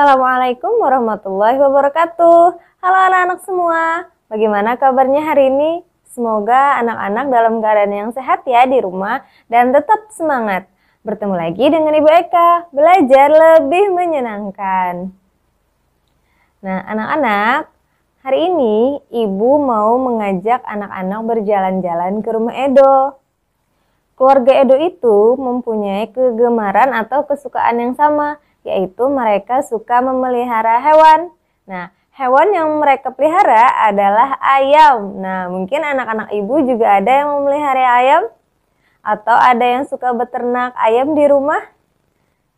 Assalamualaikum warahmatullahi wabarakatuh. Halo anak-anak semua. Bagaimana kabarnya hari ini? Semoga anak-anak dalam keadaan yang sehat ya di rumah dan tetap semangat. Bertemu lagi dengan Ibu Eka, belajar lebih menyenangkan. Nah, anak-anak, hari ini Ibu mau mengajak anak-anak berjalan-jalan ke rumah Edo. Keluarga Edo itu mempunyai kegemaran atau kesukaan yang sama, yaitu mereka suka memelihara hewan. Nah, hewan yang mereka pelihara adalah ayam. Nah, mungkin anak-anak ibu juga ada yang memelihara ayam atau ada yang suka beternak ayam di rumah.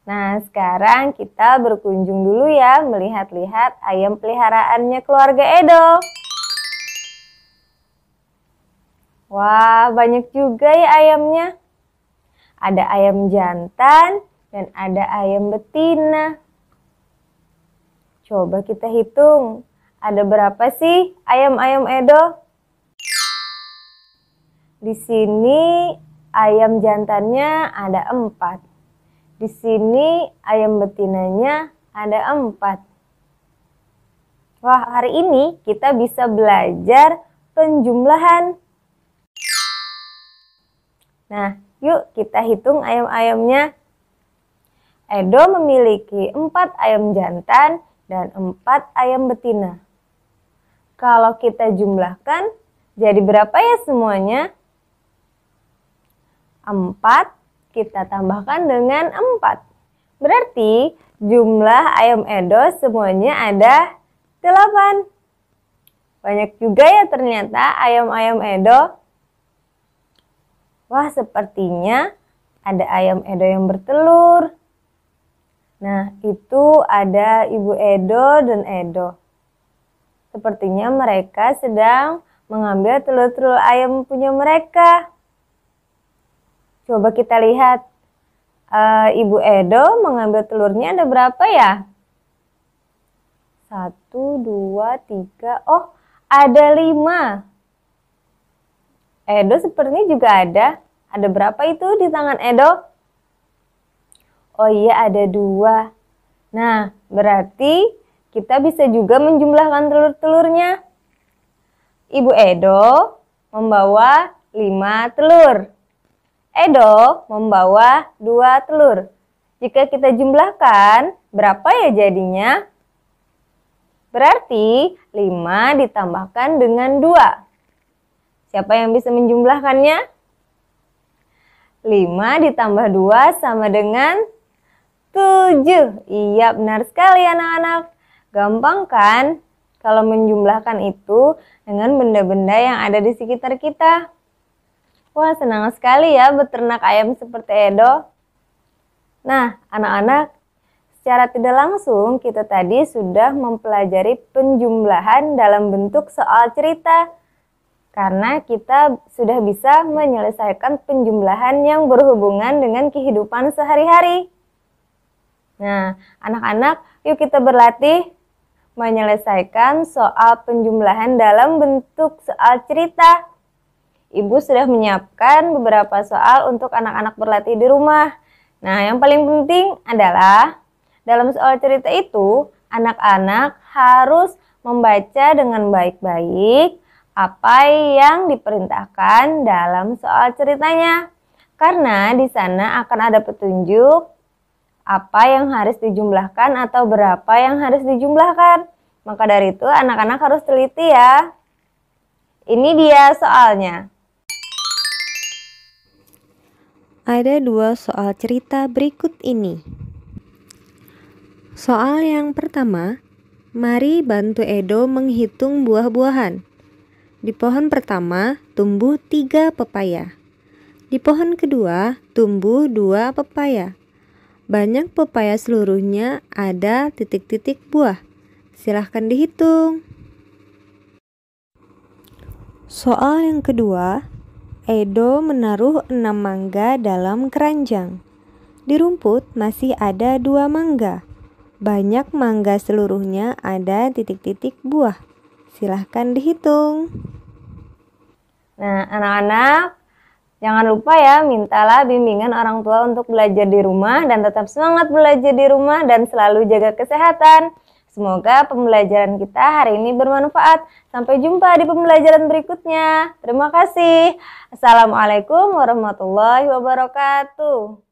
Nah, sekarang kita berkunjung dulu ya melihat-lihat ayam peliharaannya keluarga Edo. Wah, banyak juga ya ayamnya. Ada ayam jantan, dan ada ayam betina. Coba kita hitung, ada berapa sih ayam-ayam Edo? Di sini ayam jantannya ada empat. Di sini ayam betinanya ada empat. Wah, hari ini kita bisa belajar penjumlahan. Nah, yuk kita hitung ayam-ayamnya. Edo memiliki empat ayam jantan dan empat ayam betina. Kalau kita jumlahkan, jadi berapa ya semuanya? Empat kita tambahkan dengan empat, Berarti jumlah ayam Edo semuanya ada delapan. Banyak juga ya ternyata ayam-ayam Edo. Wah, sepertinya ada ayam Edo yang bertelur, Nah, itu ada Ibu Edo dan Edo. Sepertinya mereka sedang mengambil telur-telur ayam punya mereka. Coba kita lihat. Uh, Ibu Edo mengambil telurnya ada berapa ya? Satu, dua, tiga. Oh, ada lima. Edo sepertinya juga ada. Ada berapa itu di tangan Edo? Oh iya ada dua. Nah, berarti kita bisa juga menjumlahkan telur-telurnya. Ibu Edo membawa lima telur. Edo membawa dua telur. Jika kita jumlahkan, berapa ya jadinya? Berarti lima ditambahkan dengan dua. Siapa yang bisa menjumlahkannya? 5 ditambah 2 sama dengan 7. Iya, benar sekali anak-anak. Gampang kan kalau menjumlahkan itu dengan benda-benda yang ada di sekitar kita. Wah, senang sekali ya beternak ayam seperti Edo. Nah, anak-anak, secara tidak langsung kita tadi sudah mempelajari penjumlahan dalam bentuk soal cerita. Karena kita sudah bisa menyelesaikan penjumlahan yang berhubungan dengan kehidupan sehari-hari. Nah, anak-anak, yuk kita berlatih menyelesaikan soal penjumlahan dalam bentuk soal cerita. Ibu sudah menyiapkan beberapa soal untuk anak-anak berlatih di rumah. Nah, yang paling penting adalah dalam soal cerita itu, anak-anak harus membaca dengan baik-baik apa yang diperintahkan dalam soal ceritanya. Karena di sana akan ada petunjuk apa yang harus dijumlahkan atau berapa yang harus dijumlahkan. Maka dari itu anak-anak harus teliti ya. Ini dia soalnya. Ada dua soal cerita berikut ini. Soal yang pertama, mari bantu Edo menghitung buah-buahan. Di pohon pertama tumbuh tiga pepaya. Di pohon kedua tumbuh dua pepaya. Banyak pepaya seluruhnya ada titik-titik buah. Silahkan dihitung. Soal yang kedua, Edo menaruh enam mangga dalam keranjang. Di rumput masih ada dua mangga. Banyak mangga seluruhnya ada titik-titik buah. Silahkan dihitung. Nah, anak-anak, Jangan lupa ya, mintalah bimbingan orang tua untuk belajar di rumah dan tetap semangat belajar di rumah dan selalu jaga kesehatan. Semoga pembelajaran kita hari ini bermanfaat. Sampai jumpa di pembelajaran berikutnya. Terima kasih. Assalamualaikum warahmatullahi wabarakatuh.